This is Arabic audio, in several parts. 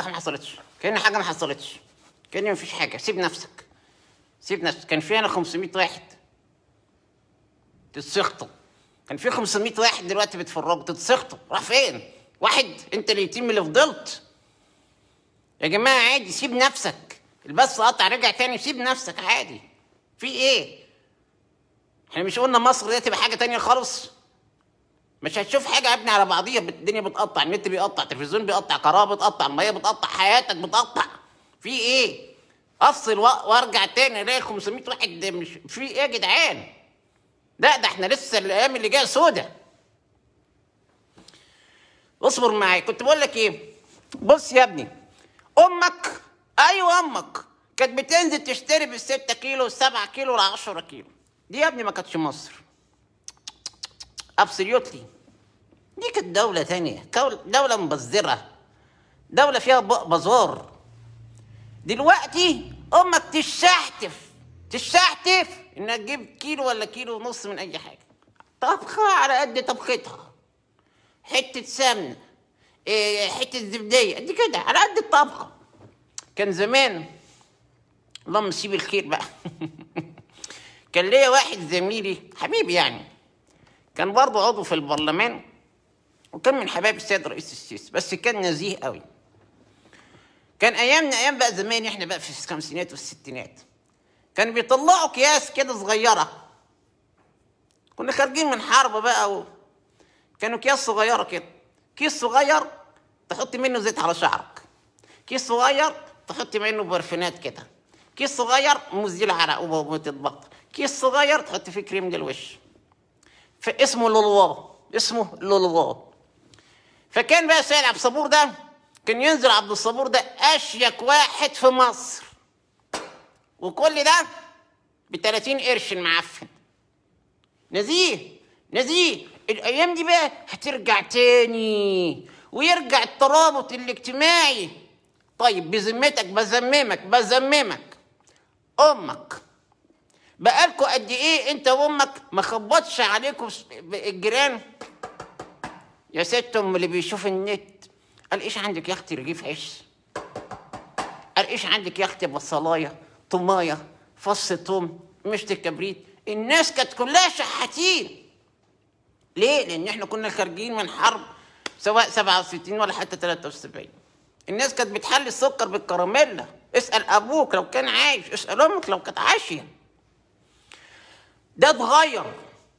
حاجه ما حصلتش كان حاجه ما حصلتش كان مفيش حاجه سيب نفسك سيب نفسك كان في هنا 500 واحد تتسخطوا كان في 500 واحد دلوقتي بيتفرجوا تتسخطوا راح فين واحد انت اليتيم اللي فضلت يا جماعه عادي سيب نفسك البث قطع رجع تاني سيب نفسك عادي في ايه احنا مش قلنا مصر دي تبقى حاجه تانية خالص مش هتشوف حاجه يا ابني على بعضيها الدنيا بتقطع النت بيقطع التلفزيون بيقطع قرابه بتقطع الميه بتقطع حياتك بتقطع في ايه افصل وارجع تاني الاقي 500 واحد مش في ايه يا جدعان لا ده احنا لسه الايام اللي جايه سودة اصبر معايا كنت بقول لك ايه بص يا ابني امك ايوه امك كانت بتنزل تشتري بال 6 كيلو 7 كيلو ل 10 كيلو دي يا ابني ما كانتش مصر ابسوليوتلي دي كانت دولة ثانيه دولة مبذرة دولة فيها بزور دلوقتي امك تشحتف تشحتف انها تجيب كيلو ولا كيلو ونص من اي حاجة طبخة على قد طبختها حتة سمنة إيه حتة زبدية دي كده على قد الطبخة كان زمان اللهم سيب الخير بقى كان ليا واحد زميلي حبيبي يعني كان برضه عضو في البرلمان وكان من حبايب السيد رئيس السيسي بس كان نزيه قوي كان ايامنا ايام بقى زمان احنا بقى في الخمسينات والستينات كان بيطلعوا اكياس كده صغيره كنا خارجين من حرب بقى و... كانوا اكياس صغيره كده كيس صغير تحط منه زيت على شعرك كيس صغير تحط منه برفينات كده كيس صغير مزيل عرق وتتبطل كيس صغير تحط فيه كريم للوش فاسمه لولو اسمه لولو فكان بقى سيد عبد الصبور ده كان ينزل عبد الصبور ده اشيك واحد في مصر وكل ده ب 30 قرش المعفن نزيه نزيه الايام دي بقى هترجع تاني ويرجع الترابط الاجتماعي طيب بذمتك بذممك بذممك امك بقالكوا قد ايه انت وامك ما خبطش عليكم الجيران يا ست ام اللي بيشوف النت قال ايش عندك يا اختي رغيف عيش قال ايش عندك يا اختي بصلايه طمايه فص توم مشط الكبريت الناس كانت كلها شحاتين ليه لان احنا كنا خارجين من حرب سواء 67 ولا حتى 73 الناس كانت بتحلي السكر بالكراميلا اسال ابوك لو كان عايش اسال امك لو كانت عايشه ده اتغير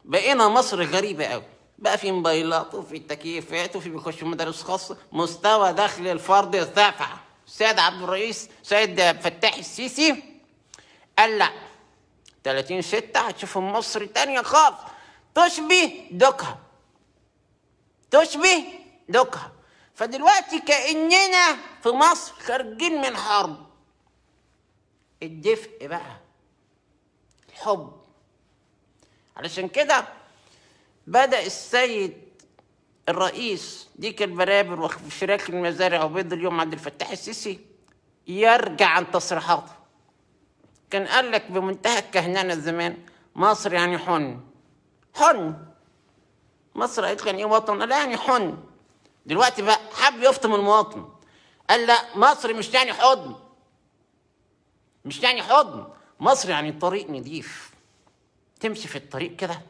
بقينا مصر غريبه قوي بقى في موبايلات وفي تكييفات وفي بيخشوا مدارس خاصه مستوى دخل الفرد ارتفع السيد عبد الرئيس سيد فتاح السيسي قال لا 30 6 هتشوف مصر تانية خالص تشبه دوكها تشبه دوكها فدلوقتي كأننا في مصر خارجين من حرب الدفء بقى الحب علشان كده بدأ السيد الرئيس ديك البرابر وشراك المزارع وبيض اليوم عبد الفتاح السيسي يرجع عن تصريحاته كان قال لك بمنتهى الكهنانة زمان مصر يعني حن حن مصر قالت كان يعني ايه وطن لا يعني حن دلوقتي بقى حب يفطم المواطن قال لا مصر مش يعني حضن مش يعني حضن مصر يعني طريق نظيف تمشي في الطريق كده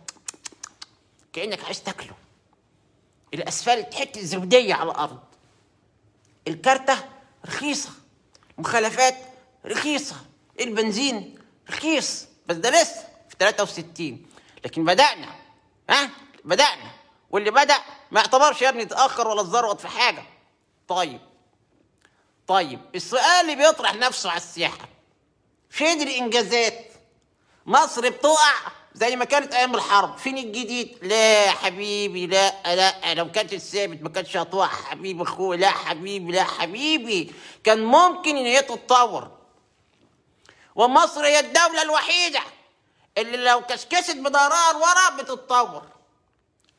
كانك عايز تاكله الاسفلت حته زبديه على الارض الكارته رخيصه المخالفات رخيصه البنزين رخيص بس ده لسه في 63 لكن بدانا ها بدانا واللي بدا ما يعتبرش يا ابني تأخر ولا اتزروط في حاجه طيب طيب السؤال اللي بيطرح نفسه على السياحه فين الانجازات مصر بتقع زي ما كانت ايام الحرب فين الجديد لا حبيبي لا لا لو كانت الثابت ما كانش هتطلع حبيبي اخويا لا حبيبي لا حبيبي كان ممكن ان هي تتطور ومصر هي الدوله الوحيده اللي لو كشكشت بدارها لورا بتتطور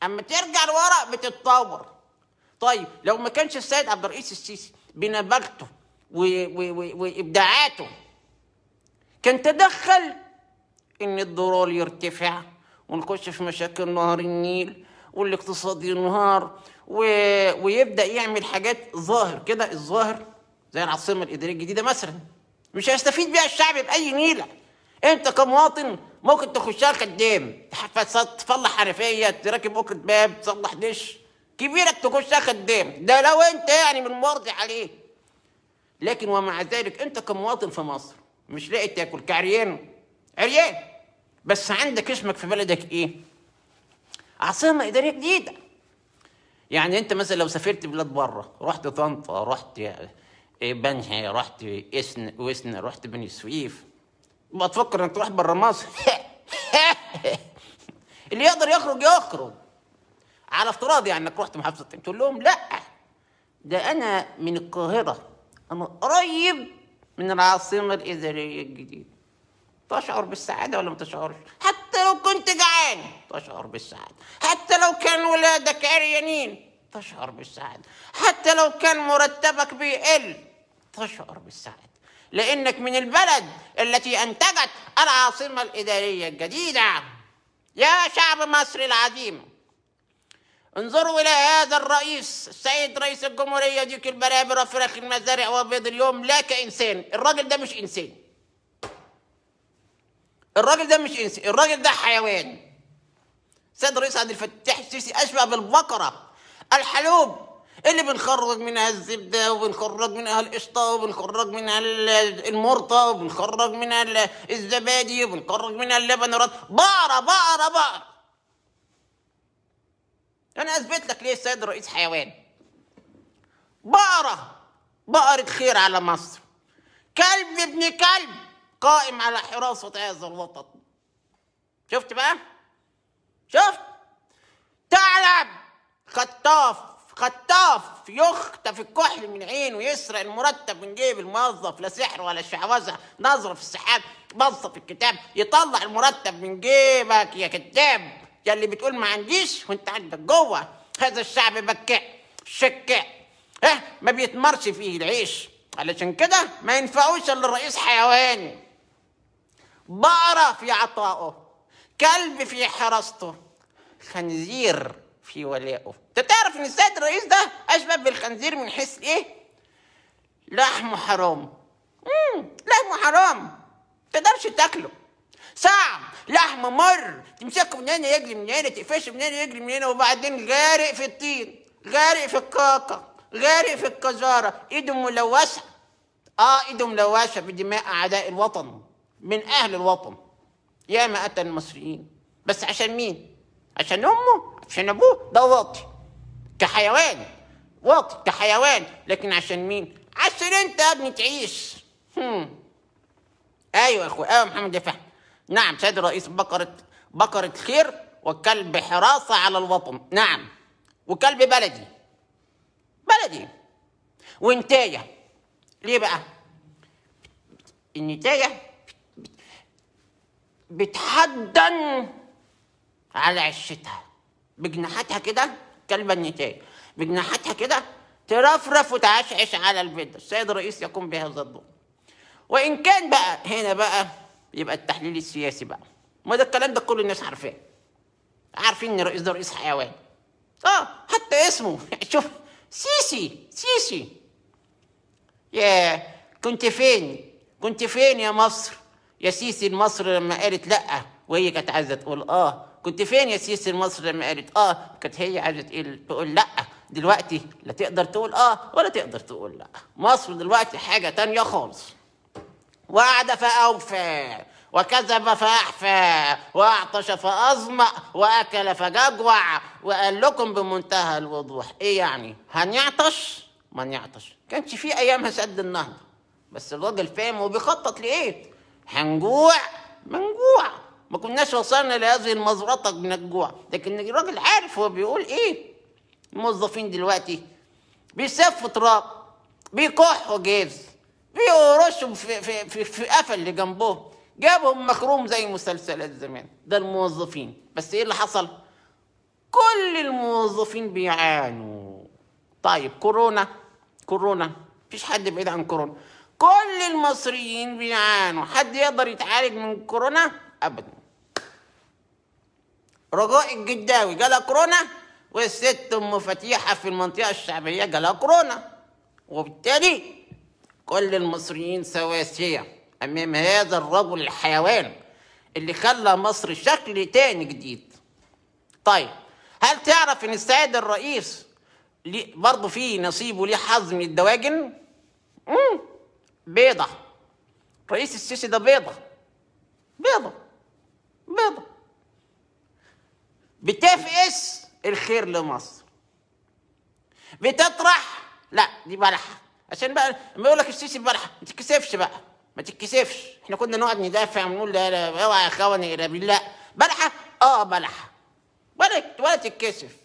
اما ترجع لورا بتتطور طيب لو ما كانش السيد عبد الرئيس السيسي بنبغته وابداعاته كان تدخل ان الدولار يرتفع ونخش في مشاكل نهر النيل والاقتصاد ينهار و... ويبدا يعمل حاجات ظاهر كده الظاهر زي العاصمه الاداريه الجديده مثلا مش هيستفيد بيها الشعب باي نيله انت كمواطن ممكن تخشها خدام تصلح حرفية تركب بكرة باب تصلح دش كبيره تخشها خدام ده لو انت يعني من مرضي عليه لكن ومع ذلك انت كمواطن في مصر مش لاقي تاكل كعريان عريان بس عندك اسمك في بلدك ايه عاصمه اداريه جديده يعني انت مثلا لو سافرت بلاد بره رحت طنطا رحت آه، بنها رحت اسن وسن رحت بني سويف ما تفكر انك تروح بره مصر اللي يقدر يخرج يخرج على افتراض يعني انك رحت محافظه تقول لهم لا ده انا من القاهره انا قريب من العاصمه الاداريه الجديده تشعر بالسعادة ولا ما تشعرش حتى لو كنت جعان تشعر بالسعادة حتى لو كان ولادك عريانين تشعر بالسعادة حتى لو كان مرتبك بيقل تشعر بالسعادة لأنك من البلد التي أنتجت العاصمة الإدارية الجديدة يا شعب مصر العظيم انظروا إلى هذا الرئيس السيد رئيس الجمهورية ديك البرابرة فراخ المزارع وبيض اليوم لا كإنسان الراجل ده مش إنسان الراجل ده مش انسي الراجل ده حيوان سيد الرئيس عبد الفتاح السيسي اشبه بالبقره الحلوب اللي بنخرج منها الزبده وبنخرج منها القشطه وبنخرج منها المرطه وبنخرج منها الزبادي وبنخرج منها اللبن بقره بقره بقره انا اثبت لك ليه السيد الرئيس حيوان بقره بقره خير على مصر كلب ابن كلب قائم على حراسة هذا الوطن شفت بقى شفت تعلم خطاف خطاف يخطف الكحل من عينه ويسرق المرتب من جيب الموظف لا سحر ولا شعوذه نظره في السحاب بصه في الكتاب يطلع المرتب من جيبك يا كتاب يا اللي بتقول ما عنديش وانت عندك جوه هذا الشعب بكاء شكاء اه ما بيتمرش فيه العيش علشان كده ما ينفعوش الا الرئيس حيواني بقرة في عطائه كلب في حراسته خنزير في ولائه انت تعرف ان السيد الرئيس ده اشبه بالخنزير من حيث ايه لحمه حرام مم. لحمه حرام تقدرش تاكله صعب لحم مر تمسكه من هنا يجري من هنا تقفشه من هنا يجري من هنا وبعدين غارق في الطين غارق في الكاكا غارق في الكزاره ايده ملوثه اه ايده ملوثه بدماء اعداء الوطن من أهل الوطن يا ما أتى المصريين بس عشان مين؟ عشان أمه عشان أبوه ده واطي كحيوان واطي كحيوان لكن عشان مين؟ عشان أنت يا ابني تعيش هم. أيوة يا أخويا أيوة محمد يا فهد نعم سيد الرئيس بقرة بقرة خير وكلب حراسة على الوطن نعم وكلب بلدي بلدي وانتاجه ليه بقى النتايه بتحضن على عشتها بجناحاتها كده كلبة النتاية بجناحاتها كده ترفرف وتعشعش على البيضة السيد الرئيس يقوم بهذا الدور وإن كان بقى هنا بقى يبقى التحليل السياسي بقى ما ده الكلام ده كل الناس عارفاه عارفين ان الرئيس ده رئيس حيوان اه حتى اسمه شوف سيسي سيسي يا كنت فين كنت فين يا مصر يا سيسي مصر لما قالت لا وهي كانت عايزه تقول اه كنت فين يا سيسي مصر لما قالت اه كانت هي عايزه تقول لا دلوقتي لا تقدر تقول اه ولا تقدر تقول لا مصر دلوقتي حاجه تانية خالص وعد فاوفى وكذب فأحفى وأعطش فأظمأ وأكل فججوع وقال لكم بمنتهى الوضوح إيه يعني هنعطش ما نعطش كانش في أيامها سد النهضة بس الراجل فاهم وبيخطط لإيه هنجوع منجوع ما كناش وصلنا لهذه المزرطة من الجوع لكن الراجل عارف هو بيقول ايه الموظفين دلوقتي بيسفوا تراب بيكحوا جيز بيقرشوا في, في, في, في قفل اللي جنبهم جابهم مخروم زي مسلسلات زمان ده الموظفين بس ايه اللي حصل كل الموظفين بيعانوا طيب كورونا كورونا مفيش حد بعيد عن كورونا كل المصريين بيعانوا حد يقدر يتعالج من كورونا ابدا رجاء الجداوي جالها كورونا والست ام فتيحه في المنطقه الشعبيه جالها كورونا وبالتالي كل المصريين سواسيه امام هذا الرجل الحيوان اللي خلى مصر شكل تاني جديد طيب هل تعرف ان السيد الرئيس برضه فيه نصيبه ليه حظ من الدواجن؟ مم. بيضة رئيس السيسي ده بيضة بيضة بيضة بتفقس الخير لمصر بتطرح لا دي بلحة عشان بقى لما يقول لك السيسي بلحة ما تتكسفش بقى ما تتكسفش احنا كنا نقعد ندافع ونقول لا لا اوعى يا اخواني لا بالله بلحة اه بلحة ولا ولا تتكسف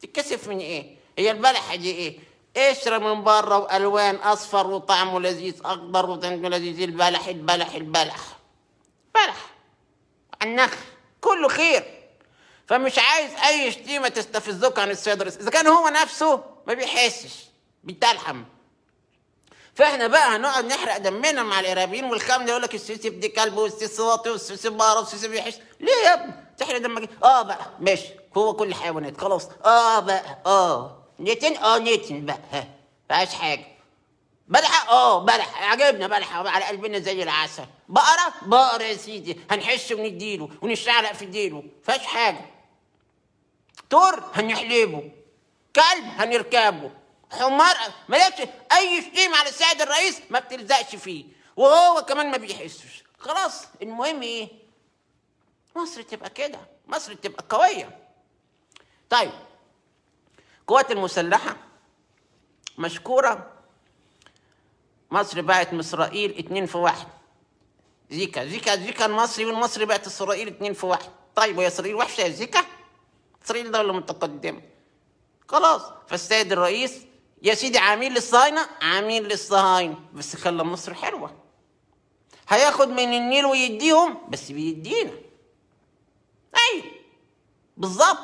تتكسف من ايه؟ هي البلحة دي ايه؟ اشرب من بره والوان اصفر وطعمه لذيذ اخضر وطعمه لذيذ البلح البلح البلح بلح النخل كله خير فمش عايز اي شتيمه تستفزك عن السيد الرئيس اذا كان هو نفسه ما بيحسش بيتلحم فاحنا بقى هنقعد نحرق دمنا مع الارهابيين والخمن يقول لك السيسي بدي كلب والسيسي واطي والسيسي بقره والسيسي بيحس ليه يا ابني تحرق دمك اه بقى ماشي هو كل الحيوانات خلاص اه بقى اه نيتين اه نيتين بقى فيهاش حاجه بلحة اه بلحة عجبنا بلحة على قلبنا زي العسل بقرة بقرة يا سيدي هنحش ونديله ونشعلق في ديله فاش حاجة تور هنحلبه كلب هنركبه حمار مالكش اي شتيمة على السيد الرئيس ما بتلزقش فيه وهو كمان ما بيحسش خلاص المهم ايه مصر تبقى كده مصر تبقى قوية طيب القوات المسلحة مشكورة مصر باعت إسرائيل اتنين في واحد زيكا زيكا زيكا المصري والمصري باعت إسرائيل اتنين في واحد طيب يا إسرائيل وحشة يا زيكا إسرائيل دولة متقدمة خلاص فالسيد الرئيس يا سيدي عميل للصهاينة عميل للصهاينة بس خلى مصر حلوة هياخد من النيل ويديهم بس بيدينا ايوه بالظبط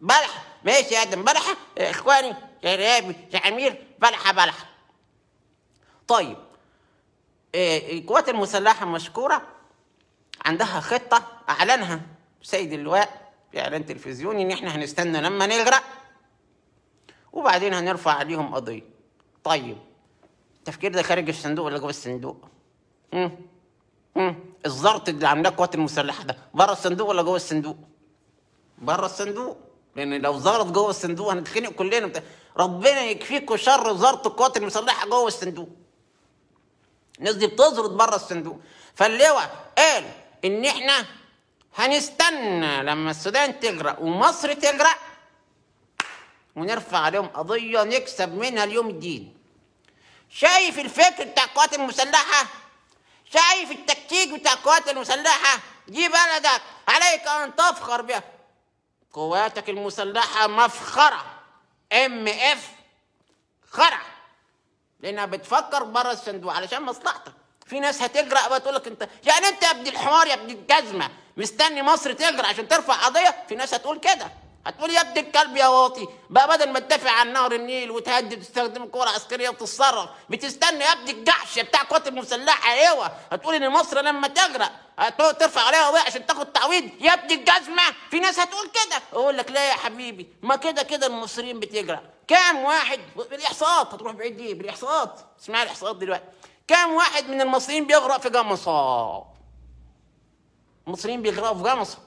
بلح ماشي يا ادم بلحه يا اخواني يا رابي يا عمير بلحه بلحه طيب إيه، القوات المسلحه مشكوره عندها خطه اعلنها سيد اللواء في اعلان تلفزيوني ان احنا هنستنى لما نغرق وبعدين هنرفع عليهم قضيه طيب التفكير ده خارج الصندوق ولا جوه الصندوق امم امم الزرط اللي عاملاه القوات المسلحه ده بره الصندوق ولا جوه الصندوق بره الصندوق لان لو ظهرت جوه الصندوق هنتخنق كلنا بتا... ربنا يكفيكوا شر وزاره القوات المسلحه جوه الصندوق الناس دي بتظهر بره الصندوق فاللواء قال ان احنا هنستنى لما السودان تجرأ ومصر تجرأ ونرفع عليهم قضيه نكسب منها اليوم الدين شايف الفكر بتاع القوات المسلحه شايف التكتيك بتاع القوات المسلحه دي بلدك عليك ان تفخر بها قواتك المسلحة مفخرة ام اف خرع لانها بتفكر بره الصندوق علشان مصلحتك في ناس هتجرأ بقى تقول لك انت يعني انت يا ابن الحمار يا ابن الجزمه مستني مصر تجرأ عشان ترفع قضيه في ناس هتقول كده هتقول يا ابن الكلب يا واطي بقى بدل ما تدافع عن نهر النيل وتهدد وتستخدم كرة عسكرية وتتصرف بتستنى يا ابن الجحش بتاع قوات المسلحة ايوه هتقول ان مصر لما تغرق هتقعد ترفع عليها قضية عشان تاخد تعويض يا ابن الجزمة في ناس هتقول كده اقول لك لا يا حبيبي ما كده كده المصريين بتغرق كام واحد بالاحصاءات هتروح بعيد ليه بالاحصاءات اسمع الاحصاءات دلوقتي كام واحد من المصريين بيغرق في جمصة المصريين بيغرقوا في جمصة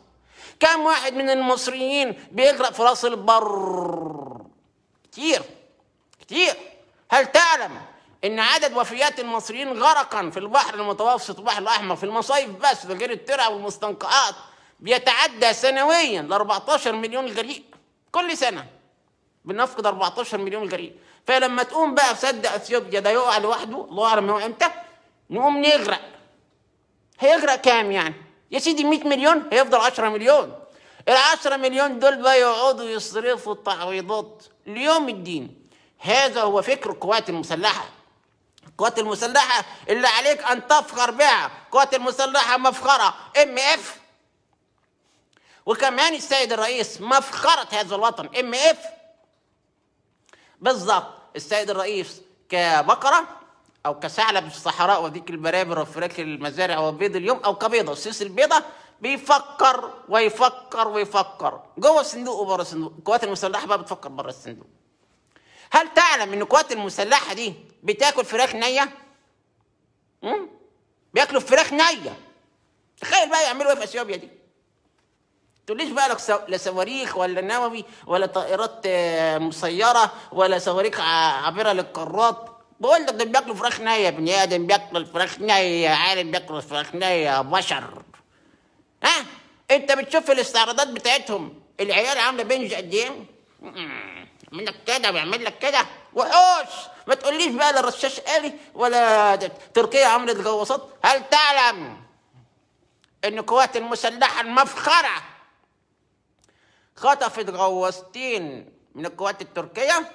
كم واحد من المصريين بيقرأ في راس البر كتير كتير هل تعلم ان عدد وفيات المصريين غرقا في البحر المتوسط والبحر الاحمر في المصايف بس ده غير الترع والمستنقعات بيتعدى سنويا ل 14 مليون غريق كل سنه بنفقد 14 مليون غريق فلما تقوم بقى سد اثيوبيا ده يقع لوحده الله اعلم هو امتى نقوم نغرق هيغرق كام يعني يا سيدي 100 مليون هيفضل 10 مليون ال 10 مليون دول بقى يقعدوا يصرفوا التعويضات ليوم الدين هذا هو فكر القوات المسلحه القوات المسلحه اللي عليك ان تفخر بها القوات المسلحه مفخره ام اف وكمان السيد الرئيس مفخره هذا الوطن ام اف بالظبط السيد الرئيس كبقره او كثعلب في الصحراء وديك البرابر وفراك المزارع وبيض اليوم او كبيضه وسيس البيضه بيفكر ويفكر ويفكر جوه الصندوق وبره الصندوق القوات المسلحه بقى بتفكر بره الصندوق هل تعلم ان القوات المسلحه دي بتاكل فراخ نيه بياكلوا فراخ نيه تخيل بقى يعملوا ايه في اثيوبيا دي تقوليش بقى لك لا صواريخ ولا نووي ولا طائرات آه، مسيره ولا صواريخ عابره للقارات بقول لك دول بياكلوا فراخ نيه بني ادم بياكلوا الفراخ نيه عالم بياكلوا الفراخ نيه بشر ها انت بتشوف الاستعراضات بتاعتهم العيال عامله بنج قد ايه يعمل لك كده ويعمل لك كده وحوش ما تقوليش بقى لا رشاش آلي ولا تركيا عملت غواصات هل تعلم ان القوات المسلحه المفخره خطفت غواصتين من القوات التركيه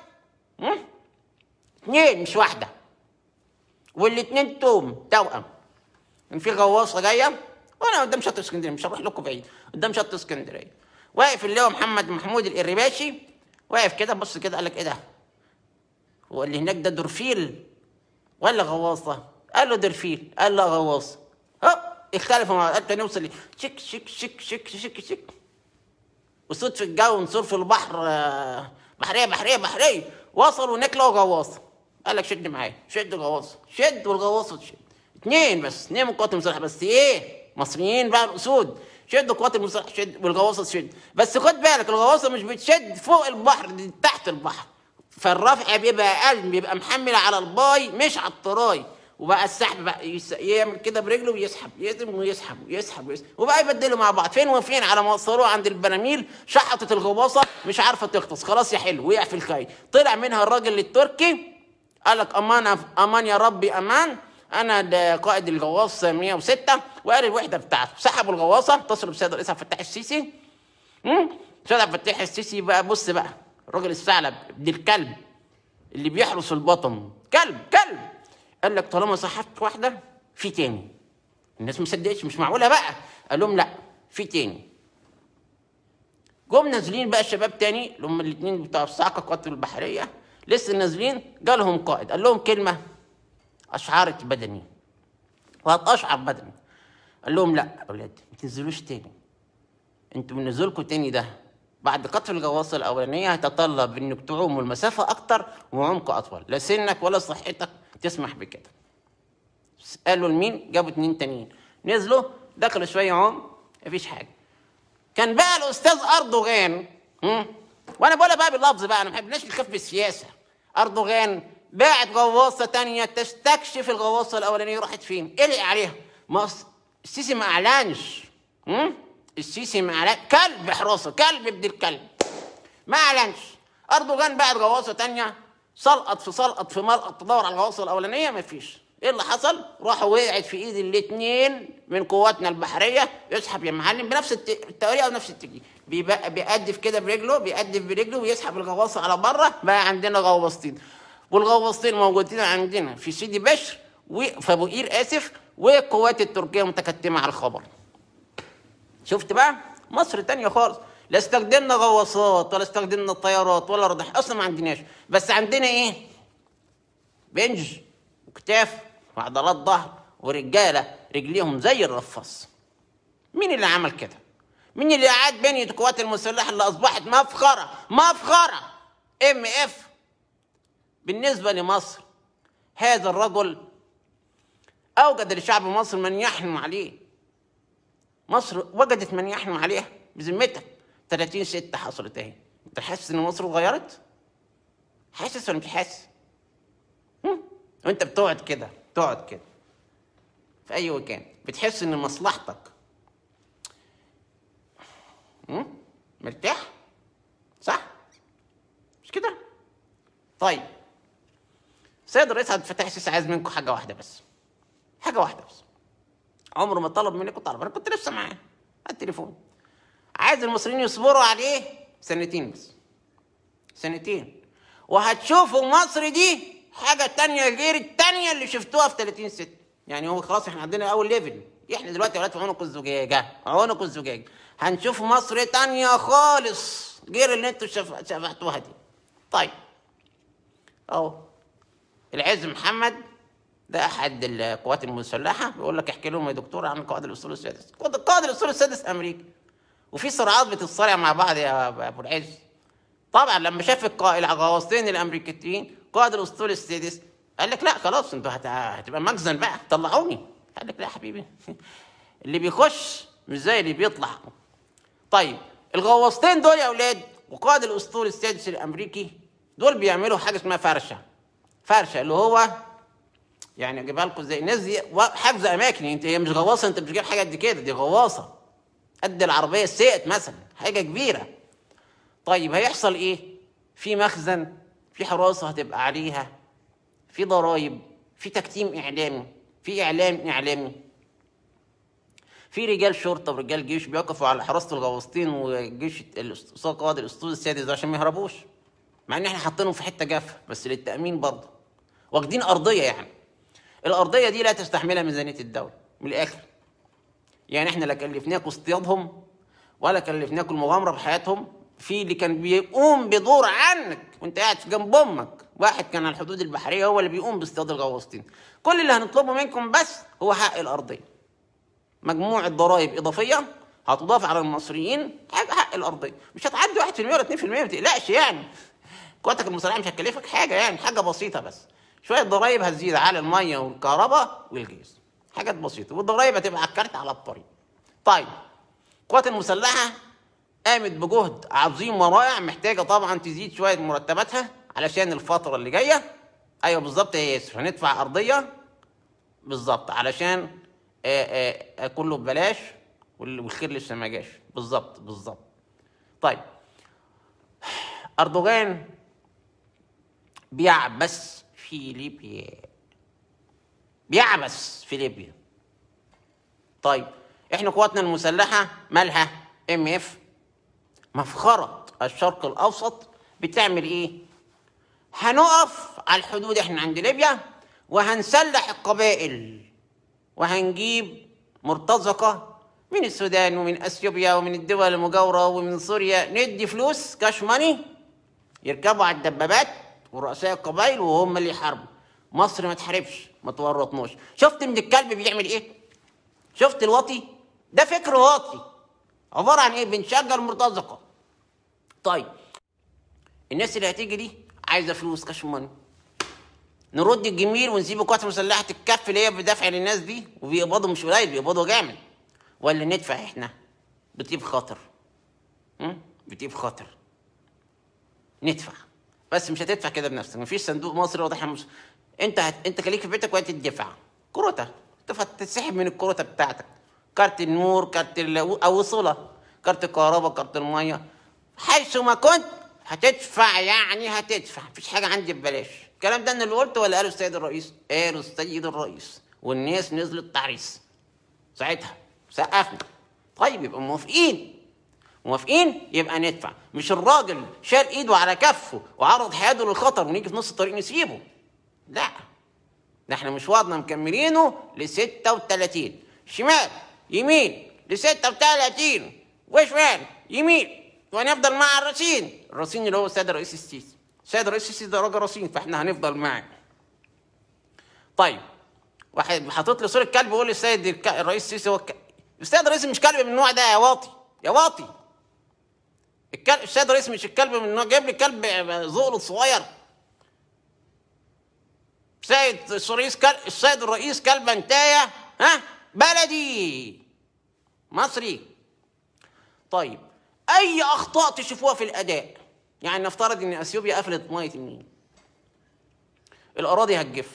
اتنين مش واحده والاتنين توم توأم كان في غواصه جايه وانا قدام شط اسكندريه مش هروح لكم بعيد قدام شط اسكندريه واقف اللي هو محمد محمود القرباشي واقف كده بص كده قال لك ايه ده هو اللي هناك ده درفيل ولا غواصه قال له درفيل قال له غواصه هوب اختلفوا بعض نوصل شك شك شك شك شك شك وصوت في الجو ونصور في البحر آه، بحريه بحريه بحريه وصلوا هناك لقوا غواصه قال لك شد معايا شد الغواصه شد والغواصه تشد اثنين بس اثنين من قوات المسلحه بس ايه مصريين بقى الاسود شد قوات المسلحه شد والغواصه تشد بس خد بالك الغواصه مش بتشد فوق البحر دي تحت البحر فالرفع بيبقى اقل بيبقى محمل على الباي مش على الطراي وبقى السحب بقى يس... يعمل كده برجله ويسحب يزم ويسحب ويسحب ويسحب وبقى يبدلوا مع بعض فين وفين على ما وصلوه عند البراميل شحطت الغواصه مش عارفه تغطس خلاص يا حلو وقع في طلع منها الراجل التركي قال لك امان امان يا ربي امان انا ده قائد الغواصه 106 وقال الوحده بتاعته سحبوا الغواصه اتصلوا بالسيد الرئيس عبد الفتاح السيسي امم السيد عبد الفتاح السيسي بقى بص بقى الراجل الثعلب ابن الكلب اللي بيحرس البطن كلب كلب قال لك طالما سحبت واحده في تاني الناس ما صدقتش مش معقوله بقى قال لهم لا في تاني جم نازلين بقى الشباب تاني اللي هم الاثنين بتوع الصاعقه قوات البحريه لسه نازلين جالهم قائد قال لهم كلمه اشعرت بدني وهتقشعر بدني قال لهم لا يا اولاد ما تنزلوش تاني انتوا نزولكم تاني ده بعد قتل الغواصه الاولانيه هيتطلب انك تعوموا المسافه اكتر وعمق اطول لا سنك ولا صحتك تسمح بكده قالوا لمين جابوا اتنين تانيين نزلوا دخلوا شويه عم مفيش حاجه كان بقى الاستاذ اردوغان وانا بقولها بقى باللفظ بقى انا ما بحبناش نخاف بالسياسه أردوغان باعت غواصة تانية تستكشف الغواصة الأولانية راحت فين؟ قلق إيه عليها مصر السيسي ما أعلنش السيسي ما أعلنش كلب حراسة كلب ابن الكلب ما أعلنش أردوغان باعت غواصة تانية سلقط في سلقط في ملقط تدور على الغواصة الأولانية ما فيش ايه اللي حصل؟ راحوا وقعت في ايد الاثنين من قواتنا البحريه يسحب يا معلم بنفس الطريقه ونفس التكنيك بيقدف كده برجله بيقدف برجله ويسحب الغواصه على بره بقى عندنا غواصتين والغواصتين موجودين عندنا في سيدي بشر وفي ابو قير اسف والقوات التركيه متكتمه على الخبر. شفت بقى؟ مصر تانية خالص لا استخدمنا غواصات ولا استخدمنا طيارات ولا رضح اصلا ما عندناش بس عندنا ايه؟ بنج وكتاف وعضلات ظهر ورجاله رجليهم زي الرفاص مين اللي عمل كده مين اللي اعاد بنيه القوات المسلحه اللي اصبحت مفخره مفخره ام اف بالنسبه لمصر هذا الرجل اوجد لشعب مصر من يحلم عليه مصر وجدت من يحلم عليها بذمتك 30 6 حصلت اهي انت حاسس ان مصر اتغيرت حاسس ولا مش حاسس وانت بتقعد كده تقعد كده في اي مكان بتحس ان مصلحتك مرتاح صح مش كده طيب سيد الرئيس عبد الفتاح السيسي عايز منكم حاجه واحده بس حاجه واحده بس عمره ما طلب منكم طلب انا كنت لسه معاه على التليفون عايز المصريين يصبروا عليه سنتين بس سنتين وهتشوفوا مصر دي حاجه تانية غير التانية اللي شفتوها في 30 6 يعني هو خلاص احنا عندنا اول ليفل احنا دلوقتي ولاد في عنق الزجاجه عنق الزجاجه هنشوف مصر تانية خالص غير اللي انتوا شفتوها دي طيب اهو العز محمد ده احد القوات المسلحه بيقول لك احكي لهم يا دكتور عن قائد الاسطول السادس قائد الاسطول السادس امريكي وفي صراعات بتتصارع مع بعض يا ابو العز طبعا لما شاف القائد الغواصتين الامريكتين قائد الاسطول السادس قال لك لا خلاص انتوا هتبقى مخزن بقى طلعوني قال لك لا يا حبيبي اللي بيخش مش زي اللي بيطلع طيب الغواصتين دول يا اولاد وقائد الاسطول السادس الامريكي دول بيعملوا حاجه اسمها فرشه فرشه اللي هو يعني اجيبها لكم ازاي الناس دي حافظه اماكن يعني انت هي مش غواصه انت مش جايب حاجه قد كده دي غواصه قد العربيه السيئت مثلا حاجه كبيره طيب هيحصل ايه في مخزن في حراسه هتبقى عليها في ضرائب في تكتيم اعلامي في اعلام اعلامي في رجال شرطه ورجال جيش بيقفوا على حراسه الغواصين والجيش الاستاذ قائد الاسطول السادس عشان ما يهربوش مع ان احنا حاطينهم في حته جافه بس للتامين برضه واخدين ارضيه يعني الارضيه دي لا تستحملها ميزانيه الدوله من الاخر يعني احنا لا كلفناكم اصطيادهم ولا كلفناكم المغامره بحياتهم في اللي كان بيقوم بدور عنك وانت قاعد جنب امك واحد كان على الحدود البحريه هو اللي بيقوم باصطياد الغواصين كل اللي هنطلبه منكم بس هو حق الارضيه مجموعه ضرائب اضافيه هتضاف على المصريين حق الارضيه مش هتعدي 1% ولا 2% ما تقلقش يعني قوتك المصريه مش هتكلفك حاجه يعني حاجه بسيطه بس شويه ضرائب هتزيد على الميه والكهرباء والجيز حاجات بسيطه والضرائب هتبقى على الكارت على الطريق طيب القوات المسلحه قامت بجهد عظيم ورائع محتاجه طبعا تزيد شويه مرتباتها علشان الفتره اللي جايه ايوه بالظبط يا ياسر هندفع ارضيه بالظبط علشان آآ آآ كله ببلاش والخير لسه ما جاش بالظبط بالظبط طيب اردوغان بيعبس في ليبيا بيعبس في ليبيا طيب احنا قواتنا المسلحه مالها ام اف مفخرة الشرق الأوسط بتعمل إيه؟ هنقف على الحدود إحنا عند ليبيا وهنسلح القبائل وهنجيب مرتزقة من السودان ومن أثيوبيا ومن الدول المجاورة ومن سوريا ندي فلوس كاش ماني يركبوا على الدبابات ورؤساء القبائل وهم اللي يحاربوا مصر ما تحاربش ما تورطناش شفت من الكلب بيعمل ايه شفت الواطي ده فكر واطي عباره عن ايه بنشجع المرتزقه طيب الناس اللي هتيجي دي عايزه فلوس كاش ماني نرد الجميل ونسيب القوات المسلحه تتكف اللي هي بدفع للناس دي وبيقبضوا مش قليل بيقبضوا جامد ولا ندفع احنا بتجيب خاطر بتجيب خاطر ندفع بس مش هتدفع كده بنفسك مفيش صندوق مصري واضح مش انت هت... انت خليك في بيتك وانت تدفع كروته تسحب من الكروته بتاعتك كارت النور كارت او كارت الكهرباء كارت الميه حيث ما كنت هتدفع يعني هتدفع مفيش حاجه عندي ببلاش الكلام ده انا اللي قلته ولا قاله السيد الرئيس قاله السيد الرئيس والناس نزلت تعريس ساعتها سقفنا طيب يبقى موافقين موافقين يبقى ندفع مش الراجل شال ايده على كفه وعرض حياته للخطر ونيجي في نص الطريق نسيبه لا ده احنا مشوارنا مكملينه ل 36 شمال يمين لستة وثلاثين وشمال يمين وهنفضل مع الرصين الرصين اللي هو السيد الرئيس السيسي السيد الرئيس السيسي ده راجل رصين فاحنا هنفضل معاه طيب واحد حاطط لي صوره كلب بيقول لي السيد الرئيس السيسي هو الكلب السيد الرئيس مش كلب من النوع ده يا واطي يا واطي الكلب السيد الرئيس مش الكلب من النوع جايب لي كلب زغل صغير السيد الرئيس كلب السيد الرئيس كلب انتايه ها بلدي مصري طيب اي اخطاء تشوفوها في الاداء يعني نفترض ان اثيوبيا قفلت ميه النيل الاراضي هتجف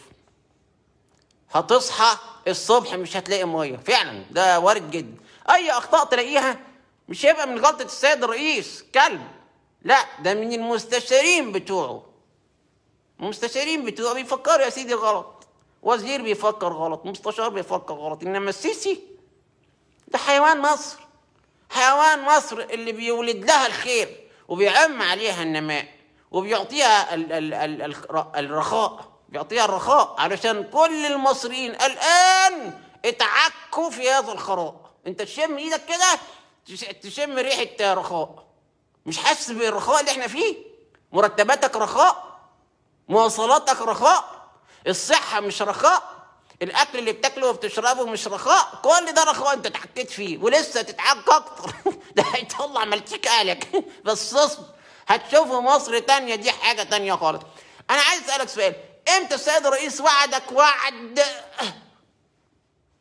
هتصحى الصبح مش هتلاقي ميه فعلا ده وارد جدا اي اخطاء تلاقيها مش هيبقى من غلطه السيد الرئيس كلب لا ده من المستشارين بتوعه المستشارين بتوعه بيفكروا يا سيدي غلط وزير بيفكر غلط مستشار بيفكر غلط انما السيسي ده حيوان مصر حيوان مصر اللي بيولد لها الخير وبيعم عليها النماء وبيعطيها ال ال ال الرخاء بيعطيها الرخاء علشان كل المصريين الان اتعكوا في هذا الخراء انت تشم ايدك كده تشم ريحه رخاء مش حاسس بالرخاء اللي احنا فيه مرتباتك رخاء مواصلاتك رخاء الصحة مش رخاء الأكل اللي بتاكله وبتشربه مش رخاء كل ده رخاء أنت اتحكيت فيه ولسه تتحك أكتر ده هيطلع ملتيك قالك بس اصبر هتشوفه مصر تانية دي حاجة تانية خالص أنا عايز أسألك سؤال امتى السيد الرئيس وعدك وعد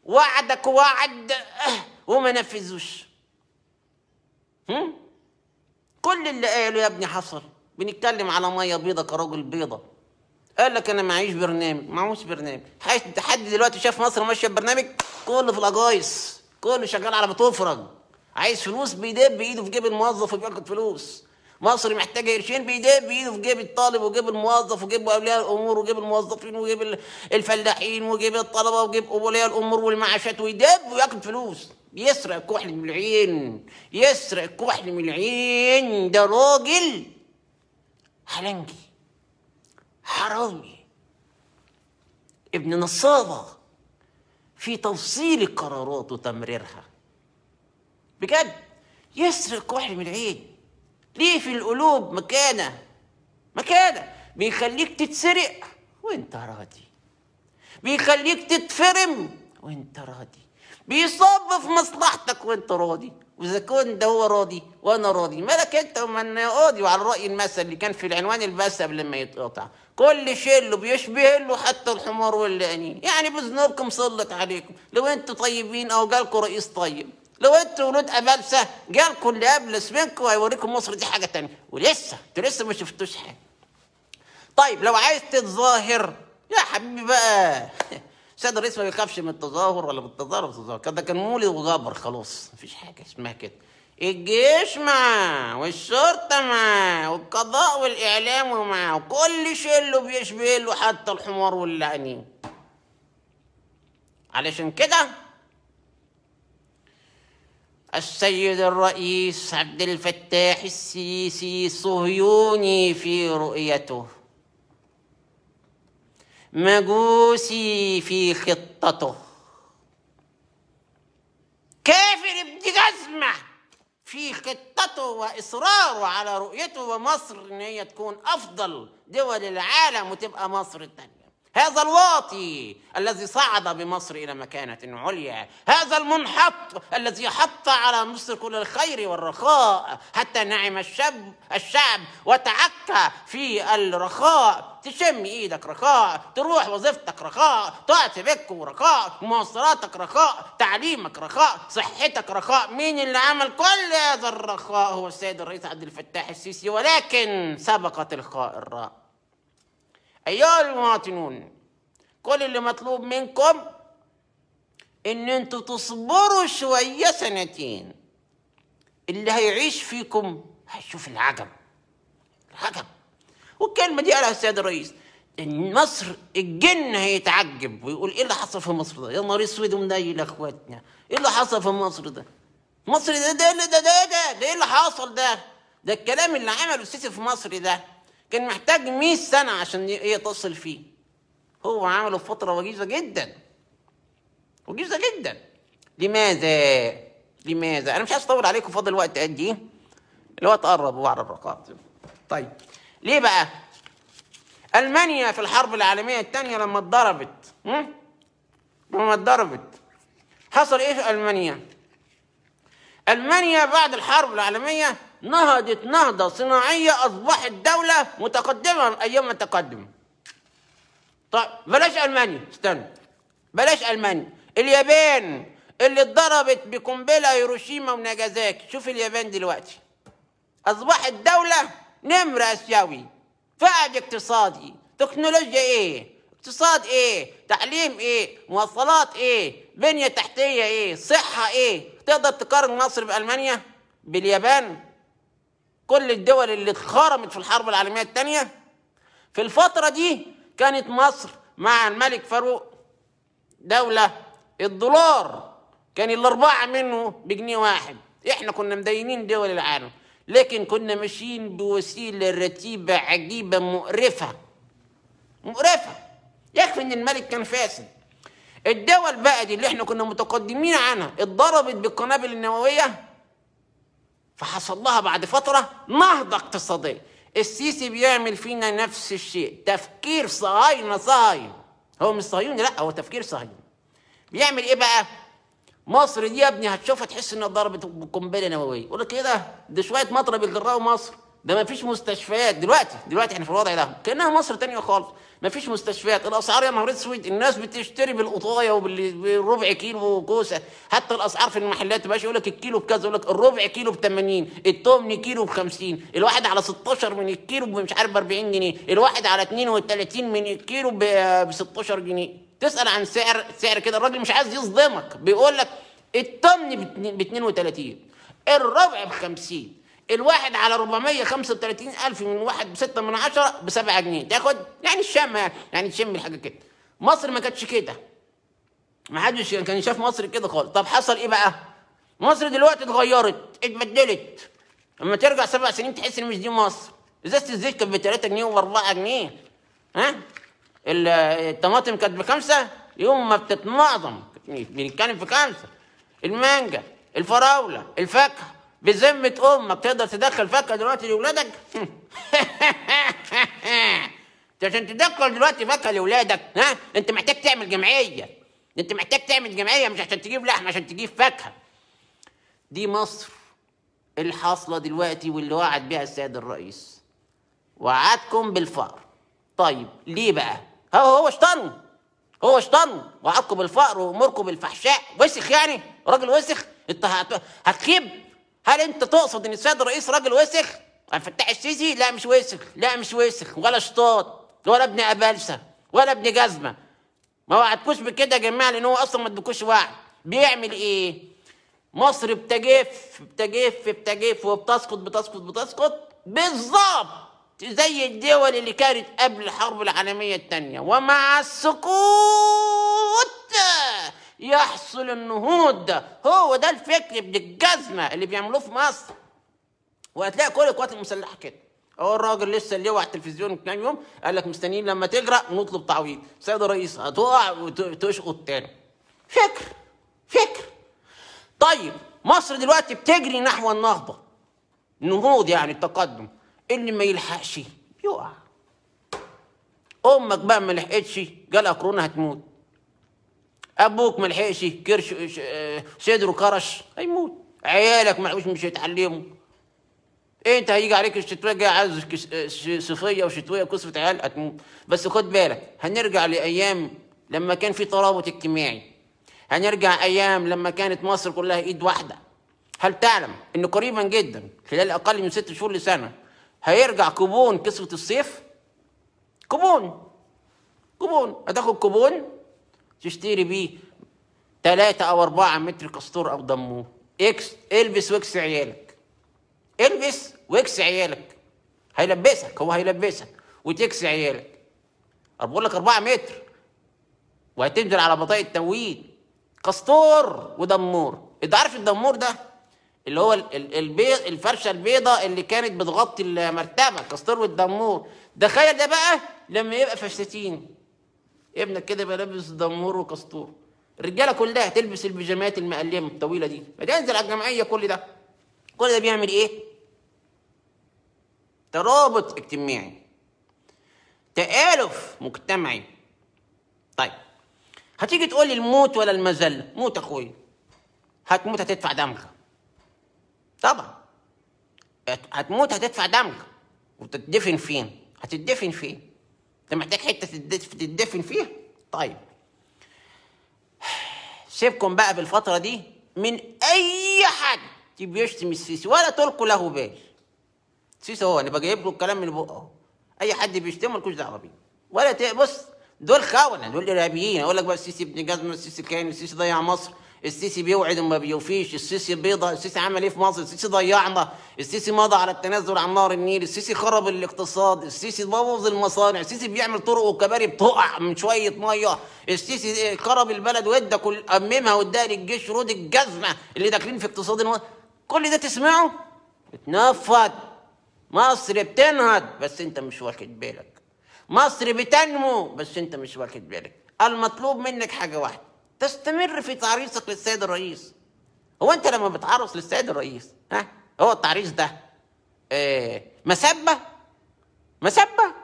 وعدك وعد وما نفذوش كل اللي قاله يا ابني حصل بنتكلم على ميه بيضه كرجل بيضه قال لك انا معيش برنامج معوش برنامج حد دلوقتي شاف مصر ماشيه ببرنامج كله في الاجايس كله شغال على بتفرج عايز فلوس بيدب بايده في جيب الموظف وبياخد فلوس مصر محتاجه قرشين بيدب بايده في جيب الطالب وجيب الموظف وجيب اولياء الامور وجيب الموظفين وجيب الفلاحين وجيب الطلبه وجيب اولياء الامور والمعاشات ويدب وياخد فلوس يسرق كحل من العين يسرق كحل من العين ده راجل حلنجي حرامي ابن نصابة في تفصيل القرارات وتمريرها بجد يسرق وحي من العين ليه في القلوب مكانة مكانة بيخليك تتسرق وانت راضي بيخليك تتفرم وانت راضي بيصب في مصلحتك وانت راضي واذا كنت هو راضي وانا راضي مالك انت وما انا راضي وعلى الراي المثل اللي كان في العنوان البث قبل ما يتقطع كل شيء اللي بيشبه له حتى الحمار واللقانين يعني بذنوبكم صلت عليكم لو انتوا طيبين او جالكوا رئيس طيب لو انتوا ولود ابلسه جالكوا اللي قبل منكم هيوريكم مصر دي حاجه تانية ولسه انتوا لسه ما شفتوش حاجه طيب لو عايز تتظاهر يا حبيبي بقى السيد الرئيس ما بيخافش من التظاهر ولا بالتظاهر والتظاهر ده كان مولد وغابر خلاص مفيش حاجه اسمها كده الجيش معاه والشرطة معاه والقضاء والإعلام معاه وكل شيء اللي بيشبه له حتى الحمار واللعنين علشان كده السيد الرئيس عبد الفتاح السيسي صهيوني في رؤيته مجوسي في خطته كافر ابن جزمة في خطته وإصراره على رؤيته ومصر إن هي تكون أفضل دول العالم وتبقى مصر التانية هذا الواطي الذي صعد بمصر إلى مكانة عليا هذا المنحط الذي حط على مصر كل الخير والرخاء حتى نعم الشب الشعب وتعكى في الرخاء تشم ايدك رخاء تروح وظيفتك رخاء تعطي بك رخاء مواصلاتك رخاء تعليمك رخاء صحتك رخاء مين اللي عمل كل هذا الرخاء هو السيد الرئيس عبد الفتاح السيسي ولكن سبقت الخاء الراء أيها المواطنون كل اللي مطلوب منكم إن أنتوا تصبروا شوية سنتين اللي هيعيش فيكم هيشوف العجب العجب والكلمة دي قالها السيد الرئيس إن مصر الجن هيتعجب ويقول إيه اللي حصل في مصر ده؟ يا نهار أسود ومنيل إخواتنا إيه اللي حصل في مصر ده؟ مصر ده ده ده ده ده, ده, ده إيه اللي حصل ده؟ ده الكلام اللي عمله السيسي في مصر ده كان محتاج 100 سنة عشان يتصل فيه هو عمله في فترة وجيزة جدا وجيزة جدا لماذا؟ لماذا؟ أنا مش عايز أطول عليكم فاضل وقت قد إيه؟ الوقت قرب وأعرف الرقاب طيب ليه بقى؟ ألمانيا في الحرب العالمية الثانية لما اتضربت لما اتضربت حصل إيه في ألمانيا؟ ألمانيا بعد الحرب العالمية نهضت نهضة صناعية أصبحت دولة متقدمة أيام التقدم طيب بلاش ألمانيا استنى بلاش ألمانيا اليابان اللي اتضربت بقنبلة هيروشيما وناجازاكي شوف اليابان دلوقتي أصبحت دولة نمر آسيوي فقد اقتصادي تكنولوجيا إيه اقتصاد ايه تعليم ايه مواصلات ايه بنيه تحتيه ايه صحه ايه تقدر تقارن مصر بالمانيا باليابان كل الدول اللي اتخرمت في الحرب العالمية الثانية في الفترة دي كانت مصر مع الملك فاروق دولة الدولار كان الأربعة منه بجنيه واحد احنا كنا مدينين دول العالم لكن كنا ماشيين بوسيلة رتيبة عجيبة مقرفة مقرفة يكفي ان الملك كان فاسد الدول بقى دي اللي احنا كنا متقدمين عنها اتضربت بالقنابل النووية فحصل لها بعد فترة نهضة اقتصادية السيسي بيعمل فينا نفس الشيء تفكير صهاينة صهاينة هو مش صهيوني لا هو تفكير صهيوني بيعمل ايه بقى مصر دي يا ابني هتشوفها تحس انها ضربت قنبله نوويه يقول لك ايه ده ده شويه مطرب اللي مصر ده ما فيش مستشفيات دلوقتي دلوقتي احنا في الوضع ده كانها مصر تانية خالص ما فيش مستشفيات الاسعار يا نهار اسود الناس بتشتري بالقطايه وبالربع كيلو وكوسه حتى الاسعار في المحلات مبقاش يقول لك الكيلو بكذا يقول لك الربع كيلو ب 80 التمن كيلو ب 50 الواحد على 16 من الكيلو مش عارف ب 40 جنيه الواحد على 32 من الكيلو ب 16 جنيه تسال عن سعر سعر كده الراجل مش عايز يصدمك بيقول لك التمن ب 32 الربع ب 50 الواحد على 435 ألف من واحد بستة من عشرة بسبعة جنيه تاخد يعني الشام يعني يعني تشم الحاجة كده مصر ما كانتش كده ما حدش كان شاف مصر كده خالص طب حصل ايه بقى؟ مصر دلوقتي اتغيرت اتبدلت لما ترجع سبع سنين تحس ان مش دي مصر ازازه الزيت كانت ب 3 جنيه و4 جنيه ها الطماطم كانت بخمسه يوم ما بتتنظم بنتكلم في خمسه المانجا الفراوله الفاكهه بذمة أمك تقدر تدخل فكة دلوقتي لأولادك؟ أنت عشان تدخل دلوقتي فكة لأولادك ها؟ أنت محتاج تعمل جمعية أنت محتاج تعمل جمعية مش عشان تجيب لحمة عشان تجيب فاكهة دي مصر الحاصلة دلوقتي واللي وعد بيها السيد الرئيس وعدكم بالفقر طيب ليه بقى؟ هو هو شطنوا هو شطنوا وعدكم بالفقر وأموركم بالفحشاء وسخ يعني؟ راجل وسخ؟ أنت هتخيب هل انت تقصد ان السيد الرئيس راجل وسخ؟ عبد الفتاح السيسي؟ لا مش وسخ، لا مش وسخ ولا شطاط ولا ابن ابلسه ولا ابن جزمه. ما وعدكوش بكده يا جماعه لان هو اصلا ما ادكوش وعد. بيعمل ايه؟ مصر بتجف بتجف بتجف وبتسقط بتسقط بتسقط بالظبط زي الدول اللي كانت قبل الحرب العالميه الثانيه ومع السقوط يحصل النهوض ده هو ده الفكر ابن الجزمه اللي بيعملوه في مصر وهتلاقي كل القوات المسلحه كده اهو الراجل لسه اللي على التلفزيون من كام يوم قال لك مستنيين لما تجرأ ونطلب تعويض سيد الرئيس هتقع وتشقط تاني فكر فكر طيب مصر دلوقتي بتجري نحو النهضه نهوض يعني التقدم اللي ما يلحقش يقع امك بقى ما لحقتش جالها كورونا هتموت ابوك ما لحقش كرش صدره كرش هيموت عيالك ما لحقوش مش هيتعلموا إيه انت هيجي عليك الشتويه جاي عايز صيفيه وشتويه وكسفه عيال هتموت بس خد بالك هنرجع لايام لما كان في ترابط اجتماعي هنرجع ايام لما كانت مصر كلها ايد واحده هل تعلم ان قريبا جدا خلال اقل من ست شهور لسنه هيرجع كوبون كسفه الصيف كوبون كوبون هتاخد كوبون تشتري بيه ثلاثة او أربعة متر كستور او ضموه اكس البس واكس عيالك البس واكس عيالك هيلبسك هو هيلبسك وتكس عيالك انا لك أربعة متر وهتنزل على بطاقه التمويل كستور ودمور انت عارف الدمور ده اللي هو البيض الفرشه البيضاء اللي كانت بتغطي المرتبه كستور والدمور تخيل ده بقى لما يبقى فساتين ابنك كده بقى لابس دمور وكستور الرجاله كلها تلبس البيجامات المقليه الطويله دي تنزل على الجمعيه كل ده كل ده بيعمل ايه ترابط اجتماعي تآلف مجتمعي طيب هتيجي تقول لي الموت ولا المذله موت اخويا هتموت هتدفع دمك طبعا هتموت هتدفع دمك وتتدفن فين هتتدفن فين انت محتاج حته تدفن فيها طيب سيبكم بقى بالفتره دي من اي حد بيشتم السيسي ولا تلقوا له بال السيسي هو انا بجيب له الكلام من بقه اهو اي حد بيشتمه ملكوش دعوه بيه ولا بص دول خونه دول ارهابيين اقول لك بقى السيسي ابن جزمه السيسي كان السيسي ضيع مصر السيسي بيوعد وما بيوفيش السيسي بيضا السيسي عمل ايه في مصر السيسي ضيعنا السيسي مضى على التنازل عن نهر النيل السيسي خرب الاقتصاد السيسي بوظ المصانع السيسي بيعمل طرق وكباري بتقع من شوية مية السيسي خرب البلد وادى كل أممها وادى للجيش رود الجزمة اللي داخلين في اقتصاد المصر كل ده تسمعه اتنفض مصر بتنهض بس انت مش واخد بالك مصر بتنمو بس انت مش واخد بالك المطلوب منك حاجة واحدة تستمر في تعريصك للسيد الرئيس هو انت لما بتعرس للسيد الرئيس ها هو التعريس ده ايه مسبه مسبه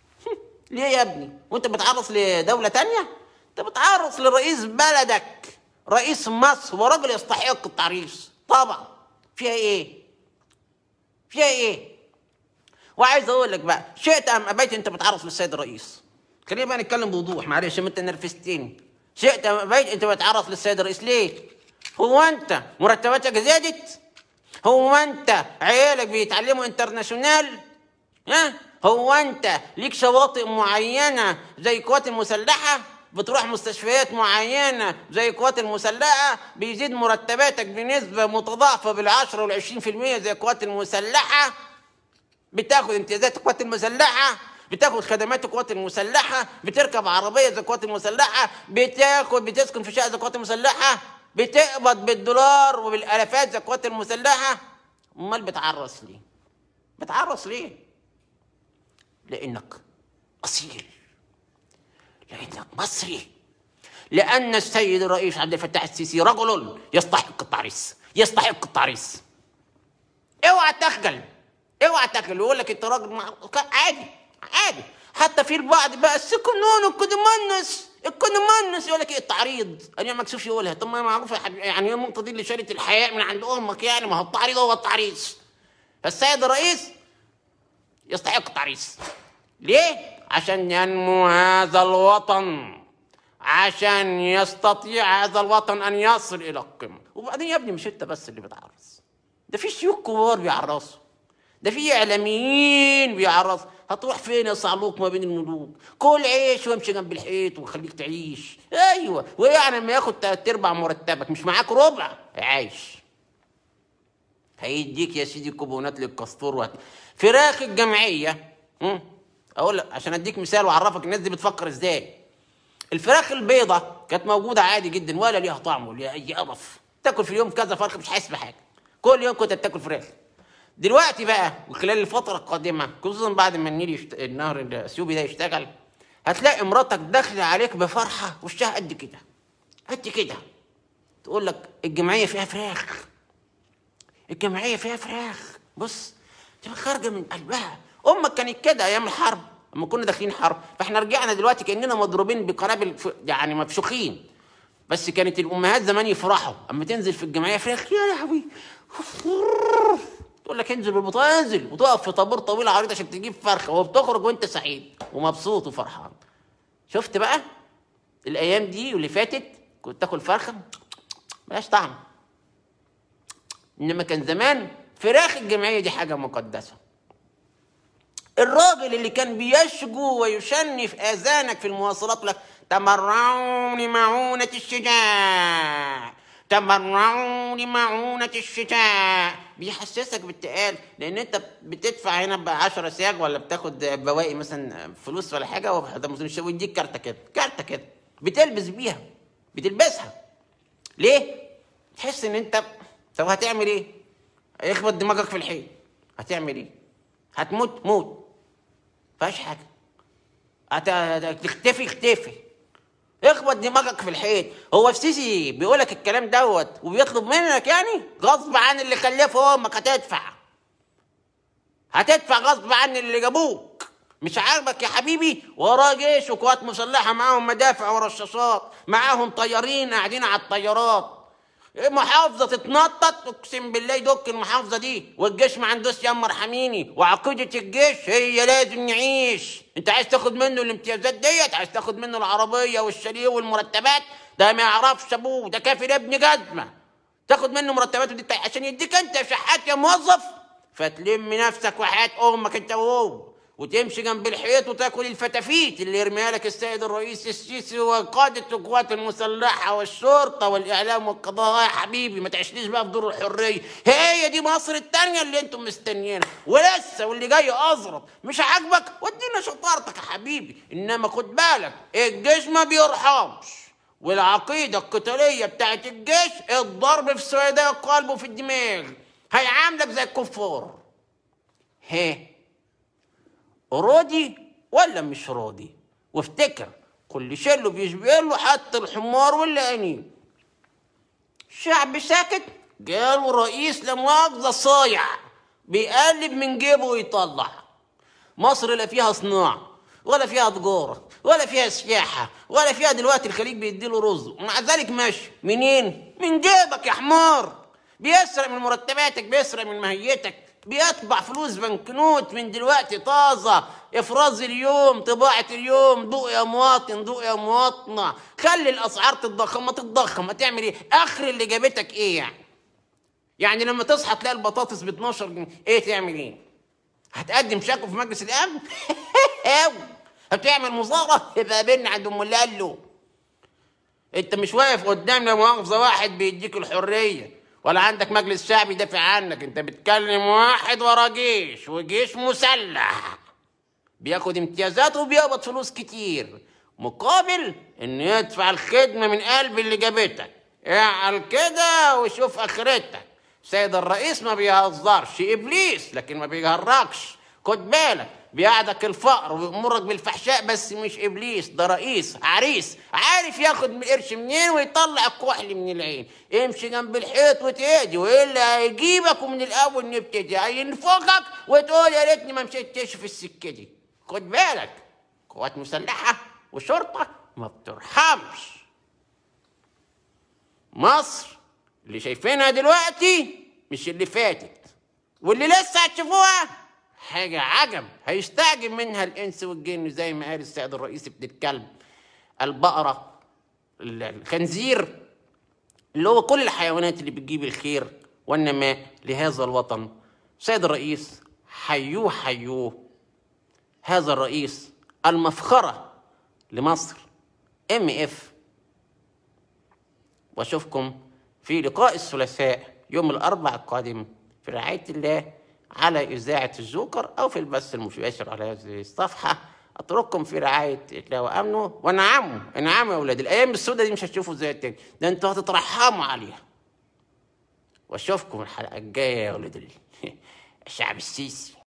ليه يا ابني وانت بتعرس لدوله تانية انت بتعرس لرئيس بلدك رئيس مصر ورجل يستحق التعريس طبعا فيها ايه فيها ايه وعايز اقول لك بقى شئت ام ابيت انت بتعرس للسيد الرئيس خلينا بقى نتكلم بوضوح معلش انت نرفزتني شئت بيت انت بتعرض للسيد الرئيس ليه؟ هو انت مرتباتك زادت؟ هو انت عيالك بيتعلموا انترناشونال؟ ها؟ هو انت ليك شواطئ معينه زي القوات المسلحه؟ بتروح مستشفيات معينة زي القوات المسلحة بيزيد مرتباتك بنسبة متضاعفة بالعشرة والعشرين في المية زي القوات المسلحة بتاخد امتيازات القوات المسلحة بتاخد خدمات القوات المسلحه بتركب عربيه زي القوات المسلحه بتاخد بتسكن في شقه زي القوات المسلحه بتقبض بالدولار وبالالافات زي القوات المسلحه امال بتعرس ليه؟ بتعرس ليه؟ لانك اصيل لانك مصري لان السيد الرئيس عبد الفتاح السيسي رجل يستحق التعريس يستحق التعريس اوعى تخجل اوعى تخجل ويقول لك انت راجل عادي عادي حتى في البعض بقى السكنون الكدمنس الكدمنس يقول لك ايه التعريض انا ما مكسوفش يقولها طب ما معروفه يعني هي النقطه دي اللي شالت الحياء من عند امك يعني ما هو التعريض هو التعريض فالسيد الرئيس يستحق التعريض ليه؟ عشان ينمو هذا الوطن عشان يستطيع هذا الوطن ان يصل الى القمه وبعدين يا ابني مش انت بس اللي بتعرص ده في شيوخ كبار بيعرصوا ده في اعلاميين بيعرصوا هتروح فين يا صعلوك ما بين الملوك كل عيش وامشي جنب الحيط وخليك تعيش ايوه ويعني لما ياخد تلات ارباع مرتبك مش معاك ربع عايش هيديك يا سيدي كوبونات للكاستور وهت... فراخ الجمعيه اقول لك عشان اديك مثال واعرفك الناس دي بتفكر ازاي الفراخ البيضه كانت موجوده عادي جدا ولا ليها طعم ولا اي قرف تاكل في اليوم كذا فرخ مش حاسس بحاجه كل يوم كنت بتاكل فراخ دلوقتي بقى وخلال الفتره القادمه خصوصا بعد ما النيل يشت... النهر الاثيوبي ده يشتغل هتلاقي مراتك داخله عليك بفرحه وشها قد كده قد كده تقول لك الجمعيه فيها فراخ الجمعيه فيها فراخ بص تبقى خارجه من قلبها امك كانت كده ايام الحرب لما كنا داخلين حرب فاحنا رجعنا دلوقتي كاننا مضروبين بقنابل يعني مفشوخين بس كانت الامهات زمان يفرحوا اما تنزل في الجمعيه فراخ يا لهوي تقول لك انزل بالبطاقه انزل وتقف في طابور طويل عريض عشان تجيب فرخه وبتخرج وانت سعيد ومبسوط وفرحان شفت بقى الايام دي واللي فاتت كنت تاكل فرخه ملهاش طعم انما كان زمان فراخ الجمعيه دي حاجه مقدسه الراجل اللي كان بيشجو ويشنف اذانك في المواصلات لك تبرعوا لمعونه الشجاع تبرعوا لمعونه الشتاء بيحسسك بالتقال لان انت بتدفع هنا ب 10 سياج ولا بتاخد بواقي مثلا فلوس ولا حاجه ويديك كارته كده كارته كده بتلبس بيها بتلبسها ليه؟ تحس ان انت طب هتعمل ايه؟ اخبط دماغك في الحيط هتعمل ايه؟ هتموت موت فاش حاجه هتختفي اختفي اخبط دماغك في الحيط هو في سيسي بيقولك الكلام دوت وبيطلب منك يعني غصب عن اللي خلفه امك هتدفع هتدفع غصب عن اللي جابوك مش عاجبك يا حبيبي وراه جيش وقوات مسلحه معاهم مدافع ورشاشات معاهم طيارين قاعدين على الطيارات محافظه تتنطط اقسم بالله يدك المحافظه دي والجيش ما عندوش ياما ارحميني وعقيده الجيش هي لازم نعيش انت عايز تاخد منه الامتيازات ديت عايز تاخد منه العربيه والشاليه والمرتبات ده ما يعرفش ابوه ده كافر ابن جزمه تاخد منه مرتباته دي عشان يديك انت شحات يا موظف فتلم نفسك وحياه امك انت وهو وتمشي جنب الحيط وتاكل الفتافيت اللي يرميها لك السيد الرئيس السيسي وقادة القوات المسلحة والشرطة والإعلام والقضاء آه يا حبيبي ما تعيشنيش بقى في دور الحرية هي دي مصر التانية اللي انتم مستنيينها ولسه واللي جاي ازرق مش عاجبك ودينا شطارتك يا حبيبي إنما خد بالك الجيش ما بيرحمش والعقيدة القتالية بتاعت الجيش الضرب في السويداء القلب وفي الدماغ هيعاملك زي الكفار هيه راضي ولا مش راضي وافتكر كل شله بيشبه له حتى الحمار اني الشعب ساكت قالوا رئيس لمؤاخذة صايع بيقلب من جيبه ويطلع مصر لا فيها صناعة ولا فيها تجارة ولا فيها سياحة ولا فيها دلوقتي الخليج بيديله رز ومع ذلك ماشي منين؟ من جيبك يا حمار بيسرق من مرتباتك بيسرق من مهيتك بيطبع فلوس بنكنوت من دلوقتي طازة افراز اليوم طباعة اليوم ضوء يا مواطن ضوء يا مواطنة خلي الأسعار تتضخم ما تتضخم تعمل ايه آخر اللي جابتك ايه يعني يعني لما تصحى تلاقي البطاطس ب 12 جنيه ايه تعمل ايه هتقدم شكوى في مجلس الامن هتعمل مظاهرة يبقى بينا عند ام اللي قال له انت مش واقف قدامنا مؤاخذة واحد بيديك الحرية ولا عندك مجلس شعبي يدافع عنك انت بتكلم واحد ورا جيش وجيش مسلح بياخد امتيازات وبيقبض فلوس كتير مقابل انه يدفع الخدمه من قلب اللي جابتك اعقل كده وشوف اخرتك سيد الرئيس ما بيهزرش ابليس لكن ما بيجركش خد بالك بيقعدك الفقر وبيأمرك بالفحشاء بس مش إبليس ده رئيس عريس عارف ياخد من القرش منين ويطلع الكحل من العين امشي جنب الحيط وتهدي وإلا هيجيبك ومن الأول نبتدي هينفخك وتقول يا ريتني ما مشيتش في السكة دي خد بالك قوات مسلحة وشرطة ما بترحمش مصر اللي شايفينها دلوقتي مش اللي فاتت واللي لسه هتشوفوها حاجة عجب هيستعجب منها الإنس والجن زي ما قال السيد الرئيس ابن الكلب البقرة الخنزير اللي هو كل الحيوانات اللي بتجيب الخير والنماء لهذا الوطن سيد الرئيس حيوه حيوه هذا الرئيس المفخرة لمصر ام اف واشوفكم في لقاء الثلاثاء يوم الاربع القادم في رعاية الله على إذاعة الجوكر أو في البث المباشر على هذه الصفحة أترككم في رعاية الله وأمنه وانعموا انعموا يا أولاد الأيام السوداء دي مش هتشوفوا زي التاني ده أنتوا هتترحموا عليها وأشوفكم الحلقة الجاية يا أولاد الشعب السيسي